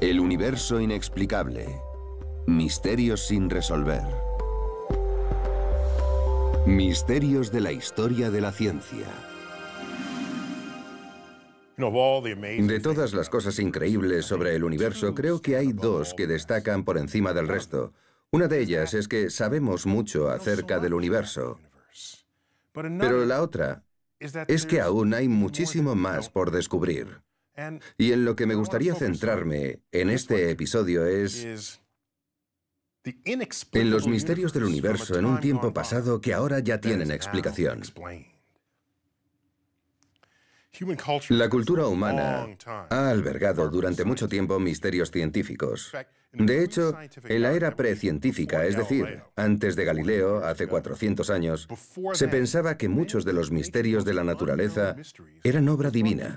El universo inexplicable. Misterios sin resolver. Misterios de la historia de la ciencia. De todas las cosas increíbles sobre el universo, creo que hay dos que destacan por encima del resto. Una de ellas es que sabemos mucho acerca del universo. Pero la otra es que aún hay muchísimo más por descubrir. Y en lo que me gustaría centrarme en este episodio es en los misterios del universo en un tiempo pasado que ahora ya tienen explicación. La cultura humana ha albergado durante mucho tiempo misterios científicos. De hecho, en la era precientífica, es decir, antes de Galileo, hace 400 años, se pensaba que muchos de los misterios de la naturaleza eran obra divina.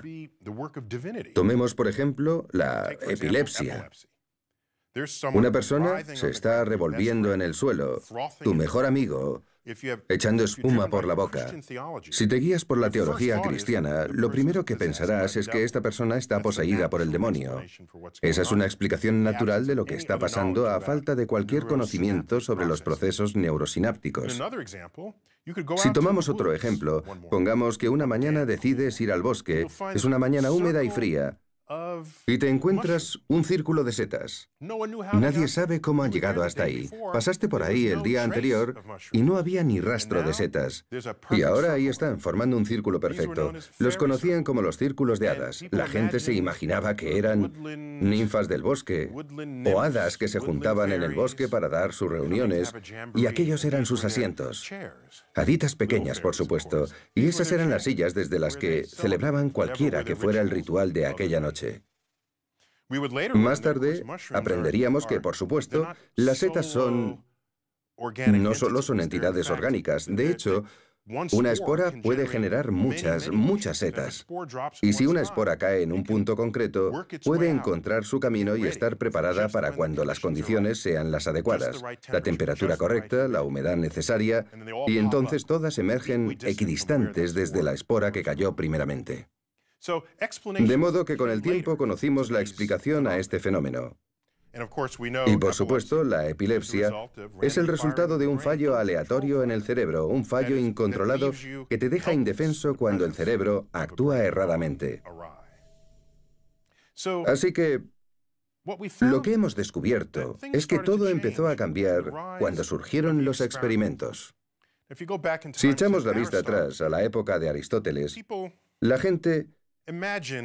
Tomemos, por ejemplo, la epilepsia. Una persona se está revolviendo en el suelo, tu mejor amigo, echando espuma por la boca. Si te guías por la teología cristiana, lo primero que pensarás es que esta persona está poseída por el demonio. Esa es una explicación natural de lo que está pasando a falta de cualquier conocimiento sobre los procesos neurosinápticos. Si tomamos otro ejemplo, pongamos que una mañana decides ir al bosque, es una mañana húmeda y fría, y te encuentras un círculo de setas. Nadie sabe cómo han llegado hasta ahí. Pasaste por ahí el día anterior y no había ni rastro de setas. Y ahora ahí están, formando un círculo perfecto. Los conocían como los círculos de hadas. La gente se imaginaba que eran ninfas del bosque o hadas que se juntaban en el bosque para dar sus reuniones. Y aquellos eran sus asientos. Haditas pequeñas, por supuesto. Y esas eran las sillas desde las que celebraban cualquiera que fuera el ritual de aquella noche. Más tarde aprenderíamos que, por supuesto, las setas son... No solo son entidades orgánicas, de hecho, una espora puede generar muchas, muchas setas. Y si una espora cae en un punto concreto, puede encontrar su camino y estar preparada para cuando las condiciones sean las adecuadas, la temperatura correcta, la humedad necesaria, y entonces todas emergen equidistantes desde la espora que cayó primeramente. De modo que con el tiempo conocimos la explicación a este fenómeno. Y por supuesto, la epilepsia es el resultado de un fallo aleatorio en el cerebro, un fallo incontrolado que te deja indefenso cuando el cerebro actúa erradamente. Así que lo que hemos descubierto es que todo empezó a cambiar cuando surgieron los experimentos. Si echamos la vista atrás a la época de Aristóteles, la gente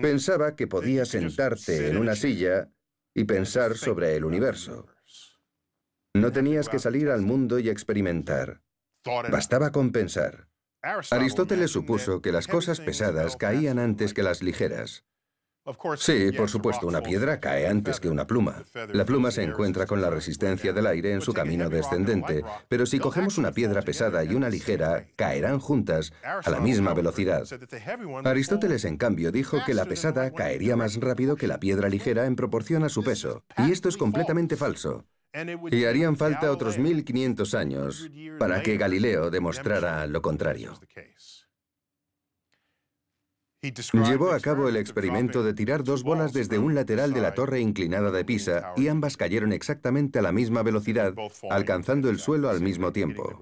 Pensaba que podías sentarte en una silla y pensar sobre el universo. No tenías que salir al mundo y experimentar. Bastaba con pensar. Aristóteles supuso que las cosas pesadas caían antes que las ligeras. Sí, por supuesto, una piedra cae antes que una pluma. La pluma se encuentra con la resistencia del aire en su camino descendente, pero si cogemos una piedra pesada y una ligera, caerán juntas a la misma velocidad. Aristóteles, en cambio, dijo que la pesada caería más rápido que la piedra ligera en proporción a su peso, y esto es completamente falso. Y harían falta otros 1500 años para que Galileo demostrara lo contrario. Llevó a cabo el experimento de tirar dos bolas desde un lateral de la torre inclinada de Pisa y ambas cayeron exactamente a la misma velocidad, alcanzando el suelo al mismo tiempo.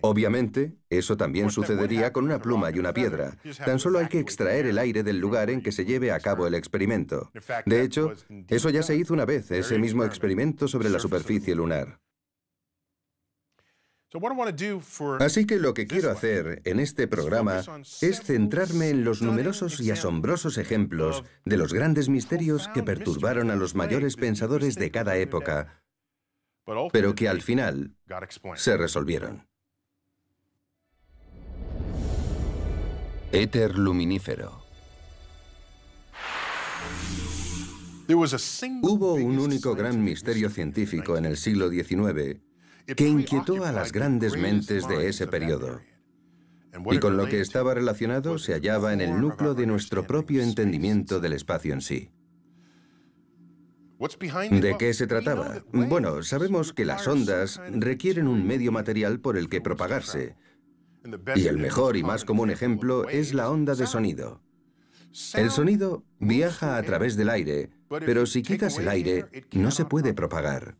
Obviamente, eso también sucedería con una pluma y una piedra. Tan solo hay que extraer el aire del lugar en que se lleve a cabo el experimento. De hecho, eso ya se hizo una vez, ese mismo experimento sobre la superficie lunar. Así que lo que quiero hacer en este programa es centrarme en los numerosos y asombrosos ejemplos de los grandes misterios que perturbaron a los mayores pensadores de cada época, pero que al final se resolvieron. Éter luminífero. Hubo un único gran misterio científico en el siglo XIX que inquietó a las grandes mentes de ese periodo y con lo que estaba relacionado se hallaba en el núcleo de nuestro propio entendimiento del espacio en sí. ¿De qué se trataba? Bueno, sabemos que las ondas requieren un medio material por el que propagarse. Y el mejor y más común ejemplo es la onda de sonido. El sonido viaja a través del aire, pero si quitas el aire, no se puede propagar.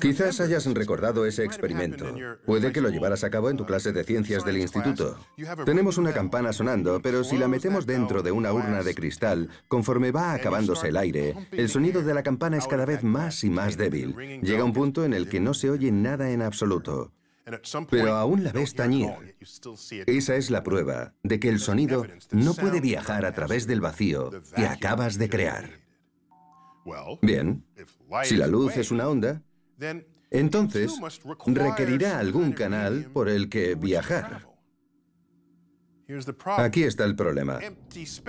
Quizás hayas recordado ese experimento. Puede que lo llevaras a cabo en tu clase de ciencias del instituto. Tenemos una campana sonando, pero si la metemos dentro de una urna de cristal, conforme va acabándose el aire, el sonido de la campana es cada vez más y más débil. Llega un punto en el que no se oye nada en absoluto. Pero aún la ves tañir. Esa es la prueba de que el sonido no puede viajar a través del vacío que acabas de crear. Bien, si la luz es una onda, entonces, requerirá algún canal por el que viajar. Aquí está el problema.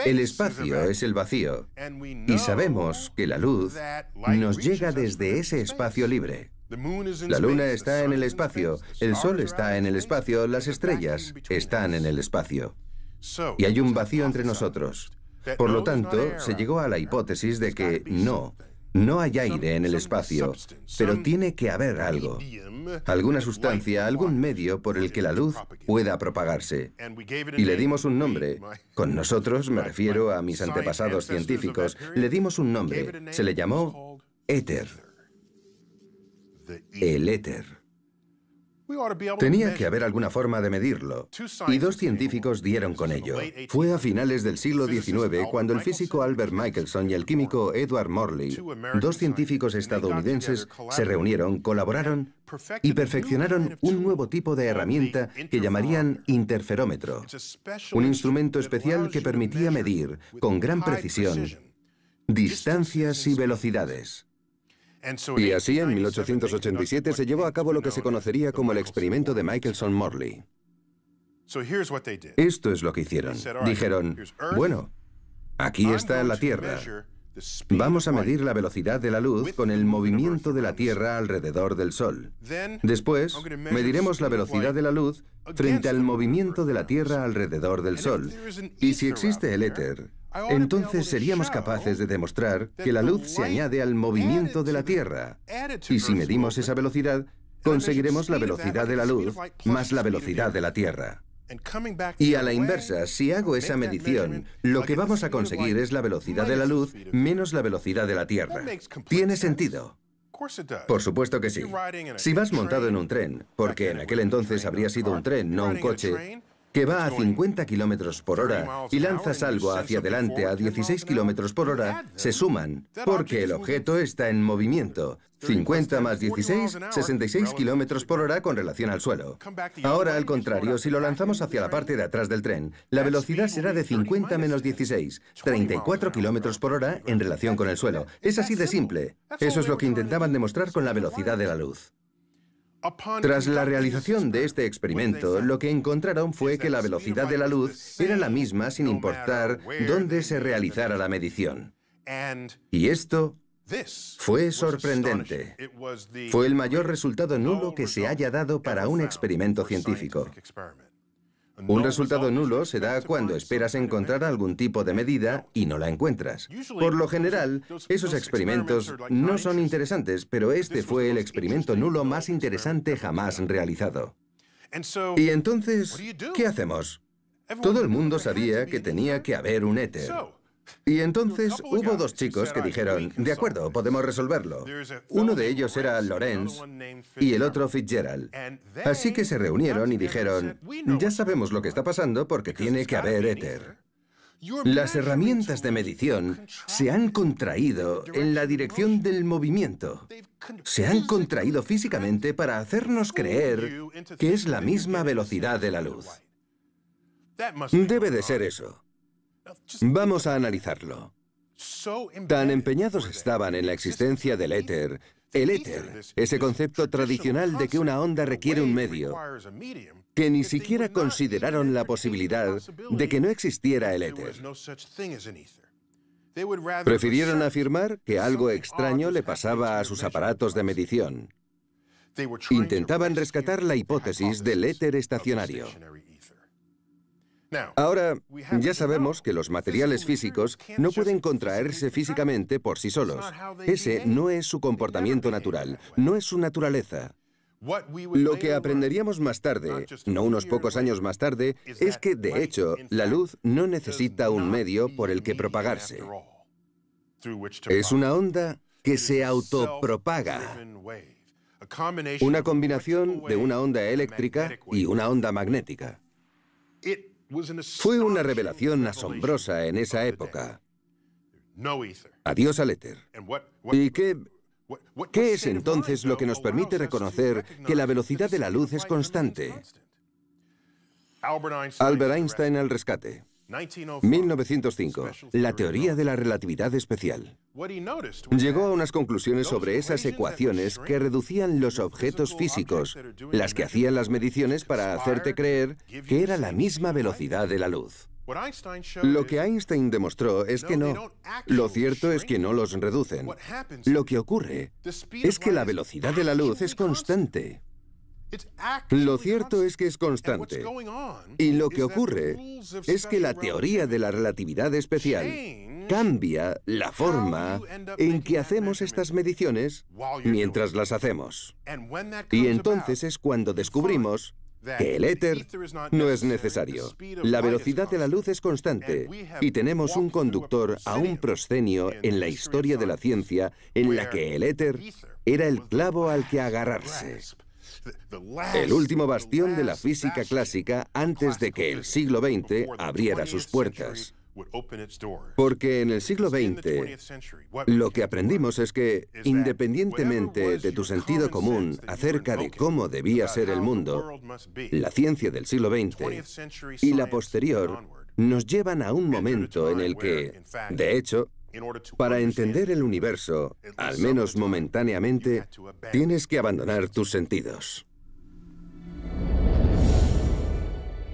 El espacio es el vacío y sabemos que la luz nos llega desde ese espacio libre. La luna está en el espacio, el sol está en el espacio, las estrellas están en el espacio. Y hay un vacío entre nosotros. Por lo tanto, se llegó a la hipótesis de que no, no hay aire en el espacio, pero tiene que haber algo, alguna sustancia, algún medio por el que la luz pueda propagarse. Y le dimos un nombre. Con nosotros me refiero a mis antepasados científicos. Le dimos un nombre. Se le llamó éter. El éter. Tenía que haber alguna forma de medirlo, y dos científicos dieron con ello. Fue a finales del siglo XIX cuando el físico Albert Michelson y el químico Edward Morley, dos científicos estadounidenses, se reunieron, colaboraron y perfeccionaron un nuevo tipo de herramienta que llamarían interferómetro, un instrumento especial que permitía medir con gran precisión distancias y velocidades. Y así, en 1887, se llevó a cabo lo que se conocería como el experimento de Michelson-Morley. Esto es lo que hicieron. Dijeron, bueno, aquí está la Tierra. Vamos a medir la velocidad de la luz con el movimiento de la Tierra alrededor del Sol. Después, mediremos la velocidad de la luz frente al movimiento de la Tierra alrededor del Sol. Y si existe el éter, entonces seríamos capaces de demostrar que la luz se añade al movimiento de la Tierra. Y si medimos esa velocidad, conseguiremos la velocidad de la luz más la velocidad de la Tierra. Y a la inversa, si hago esa medición, lo que vamos a conseguir es la velocidad de la luz menos la velocidad de la Tierra. Tiene sentido. Por supuesto que sí. Si vas montado en un tren, porque en aquel entonces habría sido un tren, no un coche, que va a 50 kilómetros por hora y lanzas algo hacia adelante a 16 kilómetros por hora, se suman, porque el objeto está en movimiento 50 más 16, 66 kilómetros por hora con relación al suelo. Ahora, al contrario, si lo lanzamos hacia la parte de atrás del tren, la velocidad será de 50 menos 16, 34 kilómetros por hora en relación con el suelo. Es así de simple. Eso es lo que intentaban demostrar con la velocidad de la luz. Tras la realización de este experimento, lo que encontraron fue que la velocidad de la luz era la misma sin importar dónde se realizara la medición. Y esto fue sorprendente. Fue el mayor resultado nulo que se haya dado para un experimento científico. Un resultado nulo se da cuando esperas encontrar algún tipo de medida y no la encuentras. Por lo general, esos experimentos no son interesantes, pero este fue el experimento nulo más interesante jamás realizado. Y entonces, ¿qué hacemos? Todo el mundo sabía que tenía que haber un éter. Y entonces hubo dos chicos que dijeron, de acuerdo, podemos resolverlo. Uno de ellos era Lorenz y el otro Fitzgerald. Así que se reunieron y dijeron, ya sabemos lo que está pasando porque tiene que haber éter. Las herramientas de medición se han contraído en la dirección del movimiento. Se han contraído físicamente para hacernos creer que es la misma velocidad de la luz. Debe de ser eso. Vamos a analizarlo. Tan empeñados estaban en la existencia del éter, el éter, ese concepto tradicional de que una onda requiere un medio, que ni siquiera consideraron la posibilidad de que no existiera el éter. Prefirieron afirmar que algo extraño le pasaba a sus aparatos de medición. Intentaban rescatar la hipótesis del éter estacionario. Ahora, ya sabemos que los materiales físicos no pueden contraerse físicamente por sí solos. Ese no es su comportamiento natural, no es su naturaleza. Lo que aprenderíamos más tarde, no unos pocos años más tarde, es que, de hecho, la luz no necesita un medio por el que propagarse. Es una onda que se autopropaga. Una combinación de una onda eléctrica y una onda magnética. Fue una revelación asombrosa en esa época. Adiós al éter. ¿Y qué, es entonces lo que nos permite reconocer que la velocidad de la luz es constante? Albert Einstein al rescate. 1905, la teoría de la relatividad especial. Llegó a unas conclusiones sobre esas ecuaciones que reducían los objetos físicos, las que hacían las mediciones para hacerte creer que era la misma velocidad de la luz. Lo que Einstein demostró es que no. Lo cierto es que no los reducen. Lo que ocurre es que la velocidad de la luz es constante. Lo cierto es que es constante. Y lo que ocurre es que la teoría de la relatividad especial cambia la forma en que hacemos estas mediciones mientras las hacemos. Y entonces es cuando descubrimos que el éter no es necesario. La velocidad de la luz es constante y tenemos un conductor a un proscenio en la historia de la ciencia en la que el éter era el clavo al que agarrarse el último bastión de la física clásica antes de que el siglo XX abriera sus puertas. Porque en el siglo XX lo que aprendimos es que, independientemente de tu sentido común acerca de cómo debía ser el mundo, la ciencia del siglo XX y la posterior nos llevan a un momento en el que, de hecho, para entender el universo, al menos momentáneamente, tienes que abandonar tus sentidos.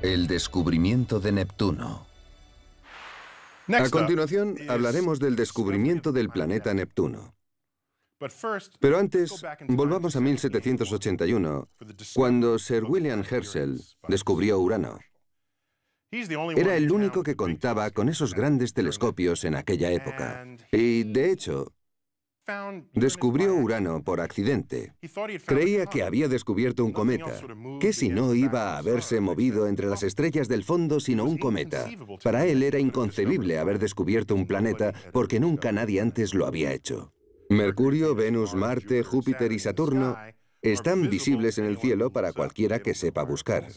El descubrimiento de Neptuno. A continuación, hablaremos del descubrimiento del planeta Neptuno. Pero antes, volvamos a 1781, cuando Sir William Herschel descubrió Urano. Era el único que contaba con esos grandes telescopios en aquella época. Y, de hecho, descubrió Urano por accidente. Creía que había descubierto un cometa, que si no iba a haberse movido entre las estrellas del fondo sino un cometa. Para él era inconcebible haber descubierto un planeta porque nunca nadie antes lo había hecho. Mercurio, Venus, Marte, Júpiter y Saturno están visibles en el cielo para cualquiera que sepa buscar.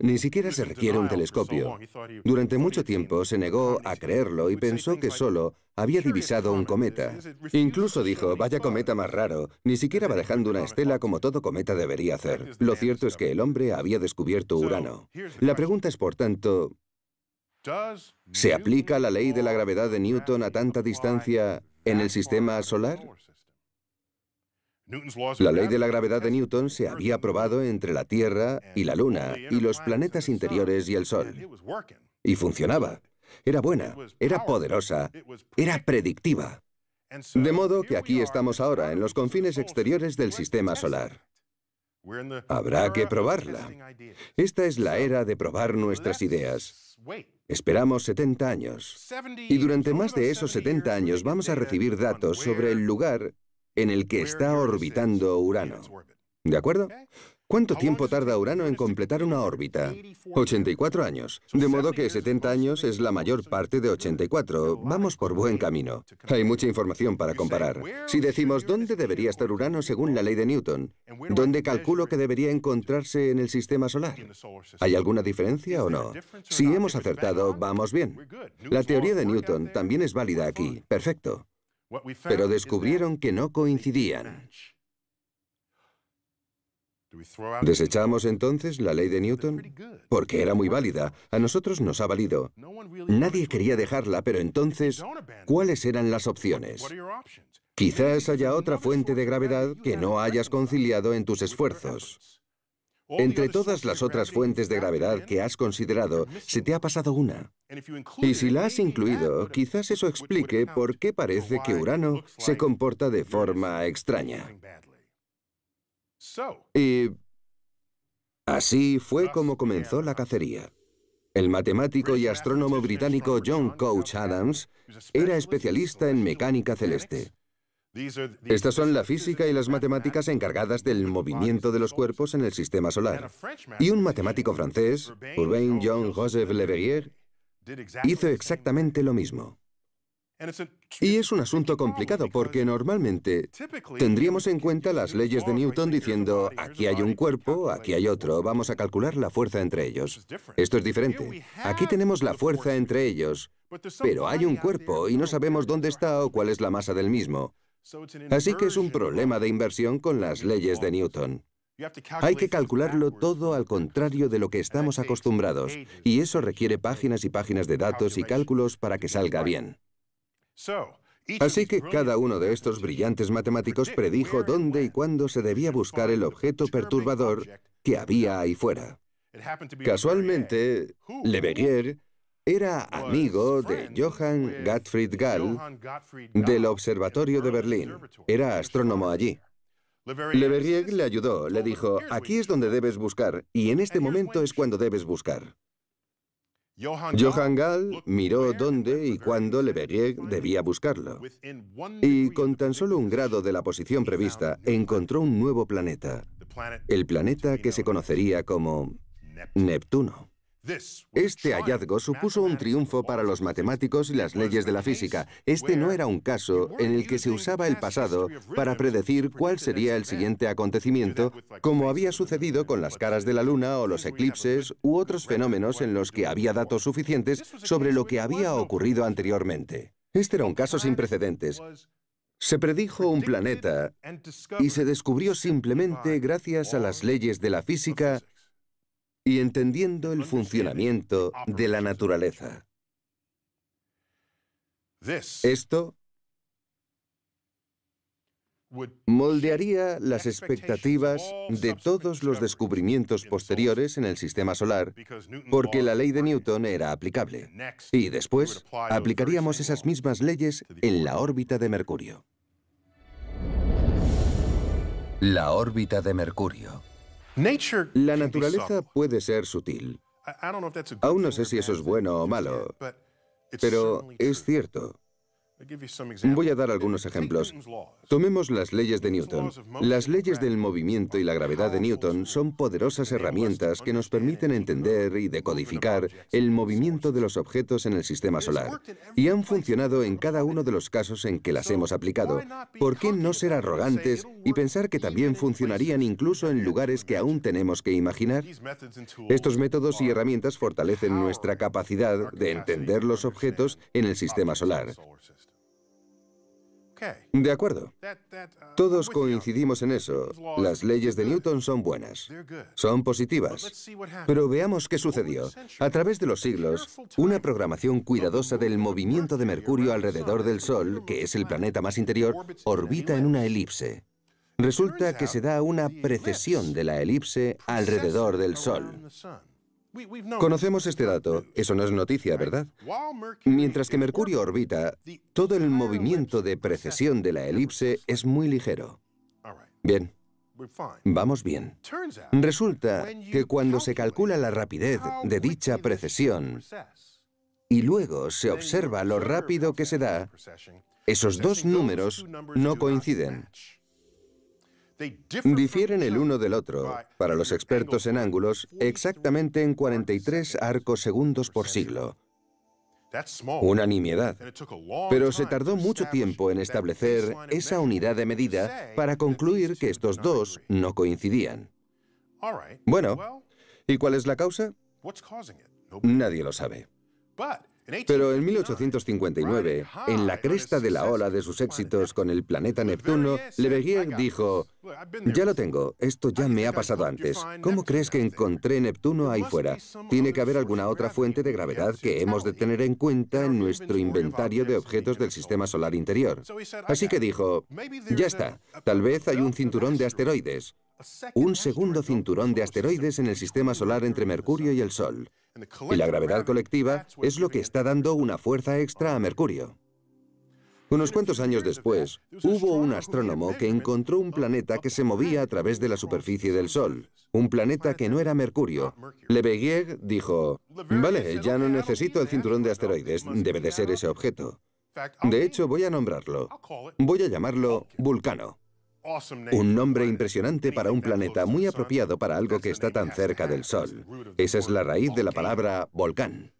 Ni siquiera se requiere un telescopio. Durante mucho tiempo se negó a creerlo y pensó que solo había divisado un cometa. Incluso dijo, vaya cometa más raro, ni siquiera va dejando una estela como todo cometa debería hacer. Lo cierto es que el hombre había descubierto Urano. La pregunta es, por tanto, ¿se aplica la ley de la gravedad de Newton a tanta distancia en el sistema solar? La ley de la gravedad de Newton se había probado entre la Tierra y la Luna y los planetas interiores y el Sol. Y funcionaba. Era buena, era poderosa, era predictiva. De modo que aquí estamos ahora, en los confines exteriores del sistema solar. Habrá que probarla. Esta es la era de probar nuestras ideas. Esperamos 70 años. Y durante más de esos 70 años vamos a recibir datos sobre el lugar en el que está orbitando Urano. ¿De acuerdo? ¿Cuánto tiempo tarda Urano en completar una órbita? 84 años. De modo que 70 años es la mayor parte de 84. Vamos por buen camino. Hay mucha información para comparar. Si decimos dónde debería estar Urano según la ley de Newton, ¿dónde calculo que debería encontrarse en el sistema solar? ¿Hay alguna diferencia o no? Si hemos acertado, vamos bien. La teoría de Newton también es válida aquí. Perfecto. Pero descubrieron que no coincidían. ¿Desechamos entonces la ley de Newton? Porque era muy válida. A nosotros nos ha valido. Nadie quería dejarla, pero entonces, ¿cuáles eran las opciones? Quizás haya otra fuente de gravedad que no hayas conciliado en tus esfuerzos. Entre todas las otras fuentes de gravedad que has considerado, se te ha pasado una. Y si la has incluido, quizás eso explique por qué parece que Urano se comporta de forma extraña. Y así fue como comenzó la cacería. El matemático y astrónomo británico John Coach Adams era especialista en mecánica celeste. Estas son la física y las matemáticas encargadas del movimiento de los cuerpos en el sistema solar. Y un matemático francés, Urbain Jean Joseph Le Verrier, hizo exactamente lo mismo. Y es un asunto complicado porque normalmente tendríamos en cuenta las leyes de Newton diciendo, aquí hay un cuerpo, aquí hay otro, vamos a calcular la fuerza entre ellos. Esto es diferente. Aquí tenemos la fuerza entre ellos, pero hay un cuerpo y no sabemos dónde está o cuál es la masa del mismo. Así que es un problema de inversión con las leyes de Newton. Hay que calcularlo todo al contrario de lo que estamos acostumbrados, y eso requiere páginas y páginas de datos y cálculos para que salga bien. Así que cada uno de estos brillantes matemáticos predijo dónde y cuándo se debía buscar el objeto perturbador que había ahí fuera. Casualmente, Le Verrier era amigo de Johann Gottfried Gall del Observatorio de Berlín. Era astrónomo allí. Le Verrier le ayudó, le dijo, aquí es donde debes buscar y en este momento es cuando debes buscar. Johann Gall miró dónde y cuándo Le Verrier debía buscarlo. Y con tan solo un grado de la posición prevista, encontró un nuevo planeta. El planeta que se conocería como Neptuno. Este hallazgo supuso un triunfo para los matemáticos y las leyes de la física. Este no era un caso en el que se usaba el pasado para predecir cuál sería el siguiente acontecimiento, como había sucedido con las caras de la luna o los eclipses u otros fenómenos en los que había datos suficientes sobre lo que había ocurrido anteriormente. Este era un caso sin precedentes. Se predijo un planeta y se descubrió simplemente gracias a las leyes de la física y entendiendo el funcionamiento de la naturaleza. Esto moldearía las expectativas de todos los descubrimientos posteriores en el sistema solar, porque la ley de Newton era aplicable. Y después aplicaríamos esas mismas leyes en la órbita de Mercurio. La órbita de Mercurio. La naturaleza puede ser sutil. Aún no sé si eso es bueno o malo, pero es cierto. Voy a dar algunos ejemplos. Tomemos las leyes de Newton. Las leyes del movimiento y la gravedad de Newton son poderosas herramientas que nos permiten entender y decodificar el movimiento de los objetos en el sistema solar. Y han funcionado en cada uno de los casos en que las hemos aplicado. ¿Por qué no ser arrogantes y pensar que también funcionarían incluso en lugares que aún tenemos que imaginar? Estos métodos y herramientas fortalecen nuestra capacidad de entender los objetos en el sistema solar. De acuerdo. Uh, Todos coincidimos en eso. Las leyes de Newton son buenas, son positivas. Pero veamos qué sucedió. A través de los siglos, una programación cuidadosa del movimiento de Mercurio alrededor del Sol, que es el planeta más interior, orbita en una elipse. Resulta que se da una precesión de la elipse alrededor del Sol. Conocemos este dato, eso no es noticia, ¿verdad? Mientras que Mercurio orbita, todo el movimiento de precesión de la elipse es muy ligero. Bien, vamos bien. Resulta que cuando se calcula la rapidez de dicha precesión y luego se observa lo rápido que se da, esos dos números no coinciden. Difieren el uno del otro, para los expertos en ángulos, exactamente en 43 arcos segundos por siglo. Una nimiedad. Pero se tardó mucho tiempo en establecer esa unidad de medida para concluir que estos dos no coincidían. Bueno, ¿y cuál es la causa? Nadie lo sabe. Pero en 1859, en la cresta de la ola de sus éxitos con el planeta pues Neptuno, Le Verrier dijo, ya lo tengo, esto ya me ha pasado antes. ¿Cómo crees que encontré Neptuno ahí fuera? Tiene que haber alguna otra fuente de gravedad que hemos de tener en cuenta en nuestro inventario de objetos del sistema solar interior. Así que dijo, ya está, tal vez hay un cinturón de asteroides. Un segundo cinturón de asteroides en el sistema solar entre Mercurio y el Sol. Y la gravedad colectiva es lo que está dando una fuerza extra a Mercurio. Unos cuantos años después, hubo un astrónomo que encontró un planeta que se movía a través de la superficie del Sol, un planeta que no era Mercurio. Verrier dijo, vale, ya no necesito el cinturón de asteroides, debe de ser ese objeto. De hecho, voy a nombrarlo. Voy a llamarlo Vulcano. Un nombre impresionante para un planeta muy apropiado para algo que está tan cerca del Sol. Esa es la raíz de la palabra volcán.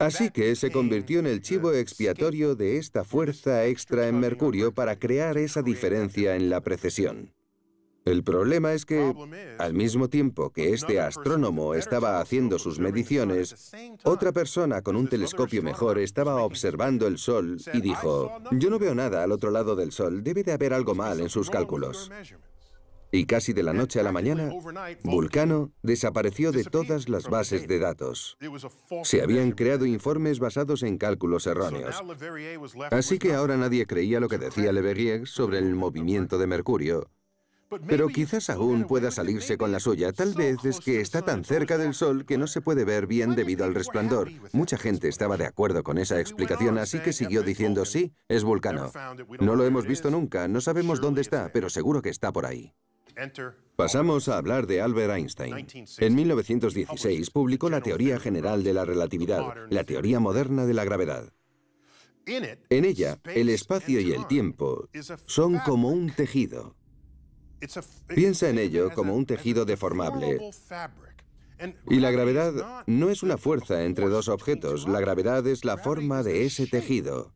Así que se convirtió en el chivo expiatorio de esta fuerza extra en Mercurio para crear esa diferencia en la precesión. El problema es que, al mismo tiempo que este astrónomo estaba haciendo sus mediciones, otra persona con un telescopio mejor estaba observando el Sol y dijo, yo no veo nada al otro lado del Sol, debe de haber algo mal en sus cálculos. Y casi de la noche a la mañana, Vulcano desapareció de todas las bases de datos. Se habían creado informes basados en cálculos erróneos. Así que ahora nadie creía lo que decía Le Verrier sobre el movimiento de Mercurio, pero quizás aún pueda salirse con la suya. Tal vez es que está tan cerca del sol que no se puede ver bien debido al resplandor. Mucha gente estaba de acuerdo con esa explicación, así que siguió diciendo, sí, es vulcano. No lo hemos visto nunca, no sabemos dónde está, pero seguro que está por ahí. Pasamos a hablar de Albert Einstein. En 1916 publicó la teoría general de la relatividad, la teoría moderna de la gravedad. En ella, el espacio y el tiempo son como un tejido. Piensa en ello como un tejido deformable. Y la gravedad no es una fuerza entre dos objetos, la gravedad es la forma de ese tejido.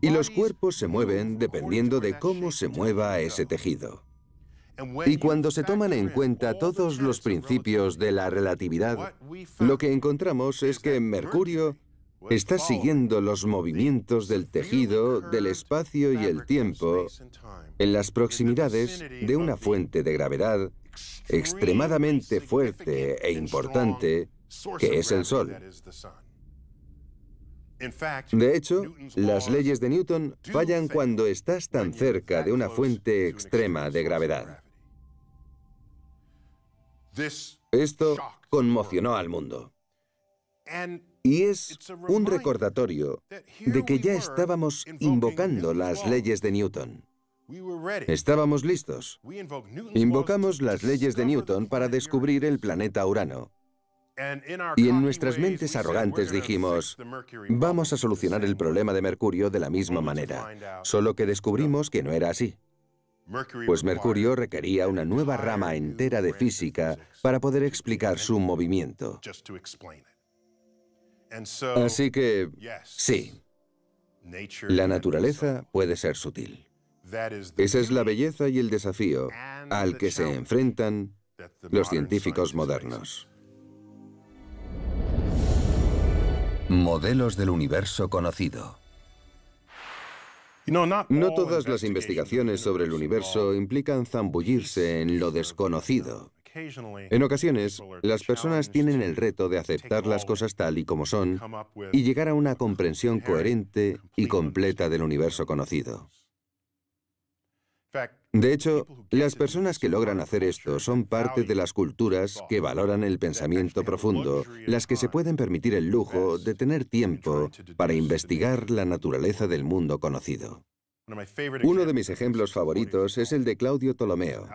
Y los cuerpos se mueven dependiendo de cómo se mueva ese tejido. Y cuando se toman en cuenta todos los principios de la relatividad, lo que encontramos es que Mercurio está siguiendo los movimientos del tejido, del espacio y el tiempo en las proximidades de una fuente de gravedad extremadamente fuerte e importante que es el Sol. De hecho, las leyes de Newton fallan cuando estás tan cerca de una fuente extrema de gravedad. Esto conmocionó al mundo. Y es un recordatorio de que ya estábamos invocando las leyes de Newton. Estábamos listos. Invocamos las leyes de Newton para descubrir el planeta Urano. Y en nuestras mentes arrogantes dijimos, vamos a solucionar el problema de Mercurio de la misma manera, solo que descubrimos que no era así. Pues Mercurio requería una nueva rama entera de física para poder explicar su movimiento. Así que, sí, la naturaleza puede ser sutil. Esa es la belleza y el desafío al que se enfrentan los científicos modernos. Modelos del universo conocido. No todas las investigaciones sobre el universo implican zambullirse en lo desconocido. En ocasiones, las personas tienen el reto de aceptar las cosas tal y como son y llegar a una comprensión coherente y completa del universo conocido. De hecho, las personas que logran hacer esto son parte de las culturas que valoran el pensamiento profundo, las que se pueden permitir el lujo de tener tiempo para investigar la naturaleza del mundo conocido. Uno de mis ejemplos favoritos es el de Claudio Ptolomeo.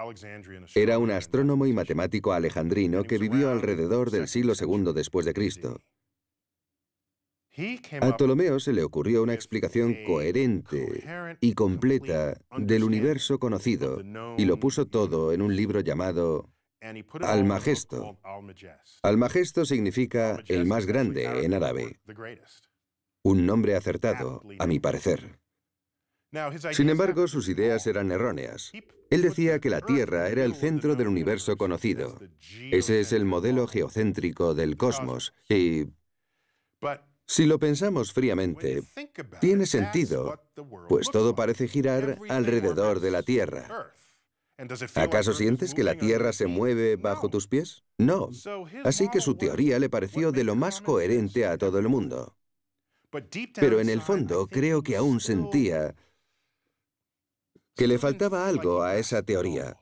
Era un astrónomo y matemático alejandrino que vivió alrededor del siglo II después de Cristo. A Ptolomeo se le ocurrió una explicación coherente y completa del universo conocido y lo puso todo en un libro llamado Almagesto. Almagesto significa el más grande en árabe. Un nombre acertado, a mi parecer. Sin embargo, sus ideas eran erróneas. Él decía que la Tierra era el centro del universo conocido. Ese es el modelo geocéntrico del cosmos y... Si lo pensamos fríamente, tiene sentido, pues todo parece girar alrededor de la Tierra. ¿Acaso sientes que la Tierra se mueve bajo tus pies? No. Así que su teoría le pareció de lo más coherente a todo el mundo. Pero en el fondo creo que aún sentía que le faltaba algo a esa teoría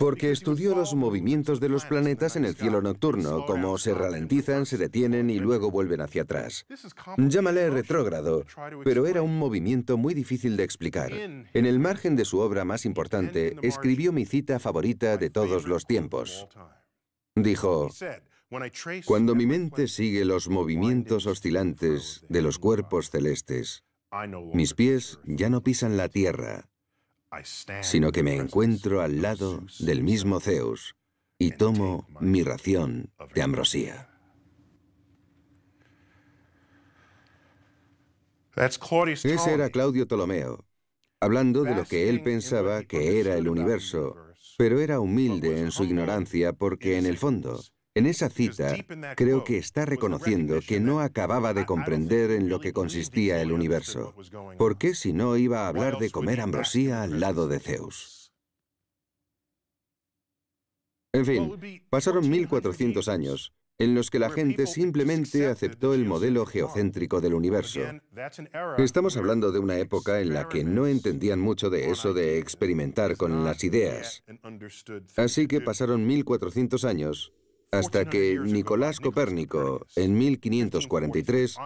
porque estudió los movimientos de los planetas en el cielo nocturno, como se ralentizan, se detienen y luego vuelven hacia atrás. Llámale retrógrado, pero era un movimiento muy difícil de explicar. En el margen de su obra más importante, escribió mi cita favorita de todos los tiempos. Dijo, cuando mi mente sigue los movimientos oscilantes de los cuerpos celestes, mis pies ya no pisan la tierra, sino que me encuentro al lado del mismo Zeus y tomo mi ración de ambrosía. Ese era Claudio Ptolomeo, hablando de lo que él pensaba que era el universo, pero era humilde en su ignorancia porque en el fondo en esa cita creo que está reconociendo que no acababa de comprender en lo que consistía el universo. ¿Por qué si no iba a hablar de comer ambrosía al lado de Zeus? En fin, pasaron 1400 años en los que la gente simplemente aceptó el modelo geocéntrico del universo. Estamos hablando de una época en la que no entendían mucho de eso de experimentar con las ideas. Así que pasaron 1400 años hasta que Nicolás Copérnico, en 1543,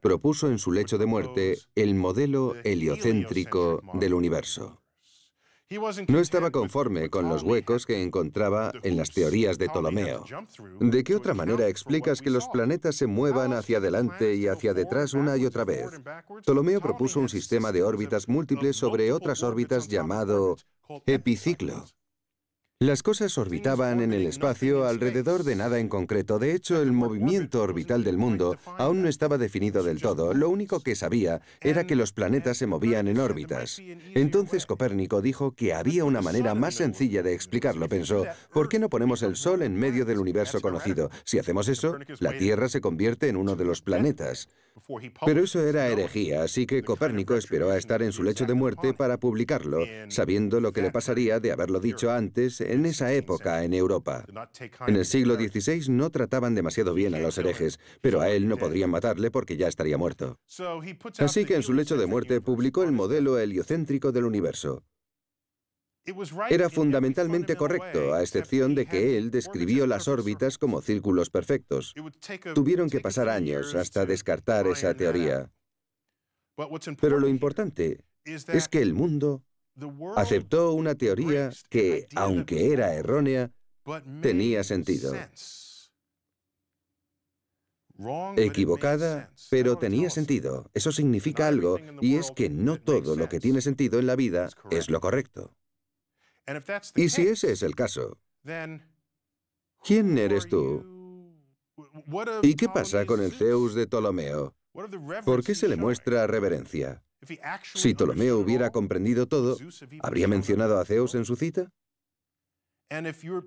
propuso en su lecho de muerte el modelo heliocéntrico del universo. No estaba conforme con los huecos que encontraba en las teorías de Ptolomeo. ¿De qué otra manera explicas que los planetas se muevan hacia adelante y hacia detrás una y otra vez? Ptolomeo propuso un sistema de órbitas múltiples sobre otras órbitas llamado epiciclo, las cosas orbitaban en el espacio alrededor de nada en concreto. De hecho, el movimiento orbital del mundo aún no estaba definido del todo. Lo único que sabía era que los planetas se movían en órbitas. Entonces Copérnico dijo que había una manera más sencilla de explicarlo. Pensó, ¿por qué no ponemos el Sol en medio del universo conocido? Si hacemos eso, la Tierra se convierte en uno de los planetas. Pero eso era herejía, así que Copérnico esperó a estar en su lecho de muerte para publicarlo, sabiendo lo que le pasaría de haberlo dicho antes en esa época en Europa. En el siglo XVI no trataban demasiado bien a los herejes, pero a él no podrían matarle porque ya estaría muerto. Así que en su lecho de muerte publicó el modelo heliocéntrico del universo. Era fundamentalmente correcto, a excepción de que él describió las órbitas como círculos perfectos. Tuvieron que pasar años hasta descartar esa teoría. Pero lo importante es que el mundo aceptó una teoría que, aunque era errónea, tenía sentido. Equivocada, pero tenía sentido. Eso significa algo, y es que no todo lo que tiene sentido en la vida es lo correcto. Y si ese es el caso, ¿quién eres tú? ¿Y qué pasa con el Zeus de Ptolomeo? ¿Por qué se le muestra reverencia? Si Ptolomeo hubiera comprendido todo, ¿habría mencionado a Zeus en su cita?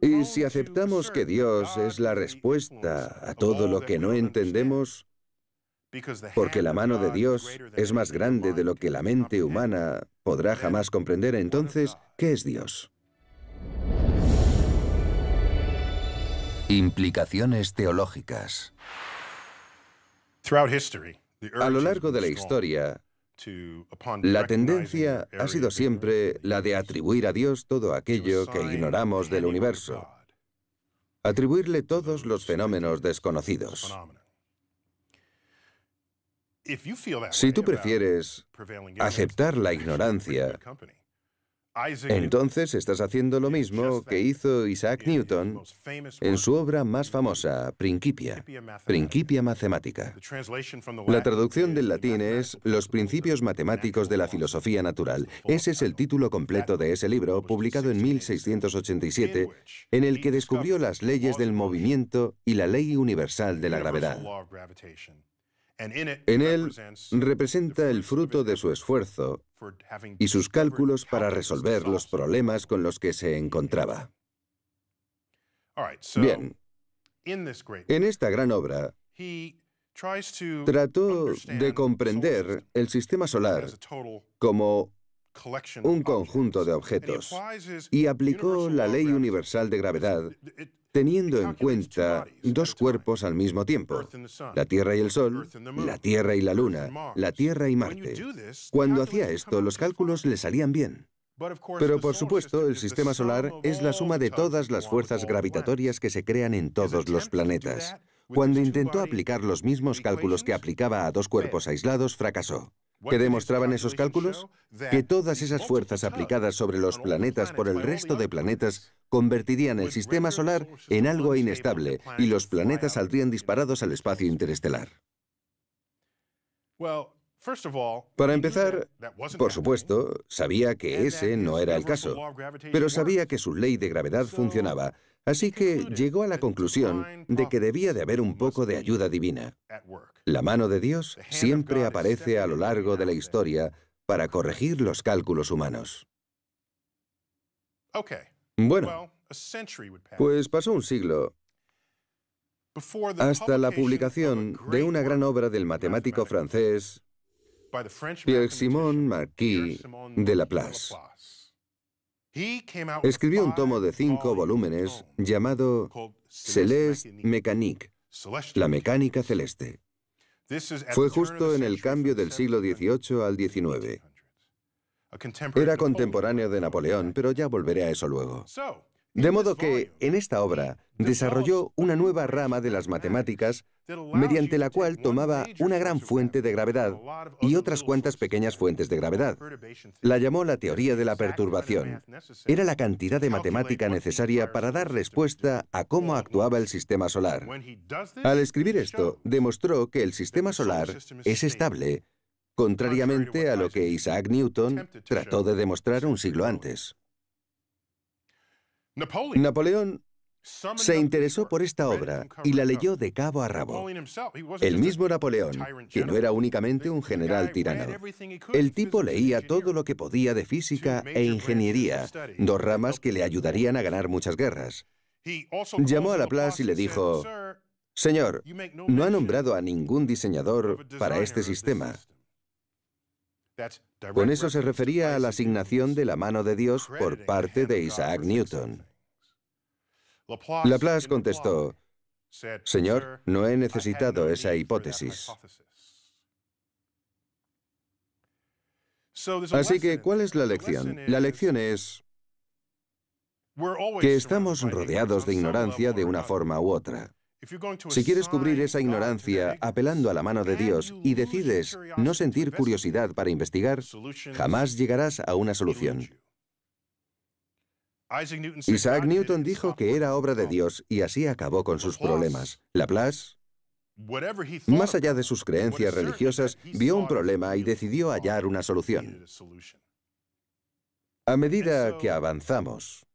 Y si aceptamos que Dios es la respuesta a todo lo que no entendemos, porque la mano de Dios es más grande de lo que la mente humana podrá jamás comprender, entonces, ¿qué es Dios? Implicaciones teológicas. A lo largo de la historia, la tendencia ha sido siempre la de atribuir a Dios todo aquello que ignoramos del universo, atribuirle todos los fenómenos desconocidos. Si tú prefieres aceptar la ignorancia, entonces estás haciendo lo mismo que hizo Isaac Newton en su obra más famosa, Principia, Principia Mathematica. La traducción del latín es Los principios matemáticos de la filosofía natural. Ese es el título completo de ese libro, publicado en 1687, en el que descubrió las leyes del movimiento y la ley universal de la gravedad. En él representa el fruto de su esfuerzo y sus cálculos para resolver los problemas con los que se encontraba. Bien, en esta gran obra, trató de comprender el sistema solar como un conjunto de objetos y aplicó la ley universal de gravedad teniendo en cuenta dos cuerpos al mismo tiempo, la Tierra y el Sol, la Tierra y la Luna, la Tierra y Marte. Cuando hacía esto, los cálculos le salían bien. Pero por supuesto, el sistema solar es la suma de todas las fuerzas gravitatorias que se crean en todos los planetas. Cuando intentó aplicar los mismos cálculos que aplicaba a dos cuerpos aislados, fracasó. ¿Qué demostraban esos cálculos? Que todas esas fuerzas aplicadas sobre los planetas por el resto de planetas convertirían el sistema solar en algo inestable y los planetas saldrían disparados al espacio interestelar. Para empezar, por supuesto, sabía que ese no era el caso, pero sabía que su ley de gravedad funcionaba Así que llegó a la conclusión de que debía de haber un poco de ayuda divina. La mano de Dios siempre aparece a lo largo de la historia para corregir los cálculos humanos. Bueno, pues pasó un siglo hasta la publicación de una gran obra del matemático francés Pierre Simon Marquis de Laplace. Escribió un tomo de cinco volúmenes llamado Celeste Mécanique, la mecánica celeste. Fue justo en el cambio del siglo XVIII al XIX. Era contemporáneo de Napoleón, pero ya volveré a eso luego. De modo que, en esta obra, desarrolló una nueva rama de las matemáticas mediante la cual tomaba una gran fuente de gravedad y otras cuantas pequeñas fuentes de gravedad. La llamó la teoría de la perturbación. Era la cantidad de matemática necesaria para dar respuesta a cómo actuaba el sistema solar. Al escribir esto, demostró que el sistema solar es estable, contrariamente a lo que Isaac Newton trató de demostrar un siglo antes. Napoleón se interesó por esta obra y la leyó de cabo a rabo. El mismo Napoleón, que no era únicamente un general tirano. El tipo leía todo lo que podía de física e ingeniería, dos ramas que le ayudarían a ganar muchas guerras. Llamó a Laplace y le dijo, Señor, no ha nombrado a ningún diseñador para este sistema. Con eso se refería a la asignación de la mano de Dios por parte de Isaac Newton. Laplace contestó, Señor, no he necesitado esa hipótesis. Así que, ¿cuál es la lección? La lección es que estamos rodeados de ignorancia de una forma u otra. Si quieres cubrir esa ignorancia apelando a la mano de Dios y decides no sentir curiosidad para investigar, jamás llegarás a una solución. Isaac Newton dijo que era obra de Dios y así acabó con sus problemas. Laplace, más allá de sus creencias religiosas, vio un problema y decidió hallar una solución. A medida que avanzamos,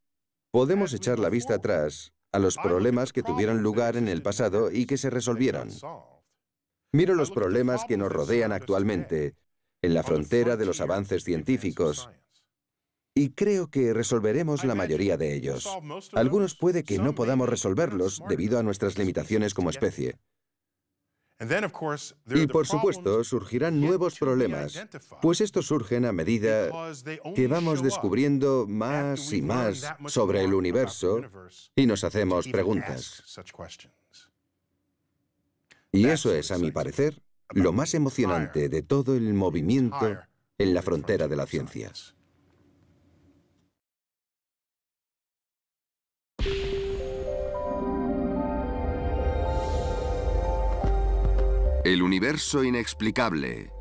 podemos echar la vista atrás a los problemas que tuvieron lugar en el pasado y que se resolvieron. Miro los problemas que nos rodean actualmente, en la frontera de los avances científicos, y creo que resolveremos la mayoría de ellos. Algunos puede que no podamos resolverlos debido a nuestras limitaciones como especie. Y por supuesto, surgirán nuevos problemas, pues estos surgen a medida que vamos descubriendo más y más sobre el universo y nos hacemos preguntas. Y eso es, a mi parecer, lo más emocionante de todo el movimiento en la frontera de la ciencia. El universo inexplicable.